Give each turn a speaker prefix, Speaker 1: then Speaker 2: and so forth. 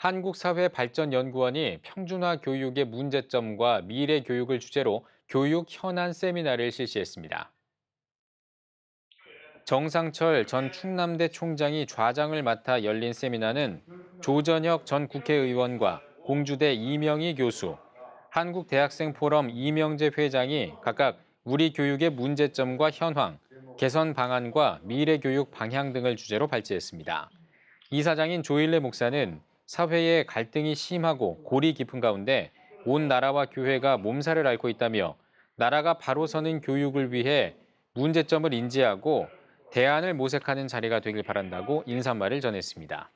Speaker 1: 한국사회발전연구원이 평준화 교육의 문제점과 미래 교육을 주제로 교육 현안 세미나를 실시했습니다. 정상철 전 충남대 총장이 좌장을 맡아 열린 세미나는 조전혁 전 국회의원과 공주대 이명희 교수, 한국대학생포럼 이명재 회장이 각각 우리 교육의 문제점과 현황, 개선 방안과 미래 교육 방향 등을 주제로 발제했습니다. 이사장인 조일래 목사는 사회의 갈등이 심하고 골이 깊은 가운데 온 나라와 교회가 몸살을 앓고 있다며 나라가 바로 서는 교육을 위해 문제점을 인지하고 대안을 모색하는 자리가 되길 바란다고 인사말을 전했습니다.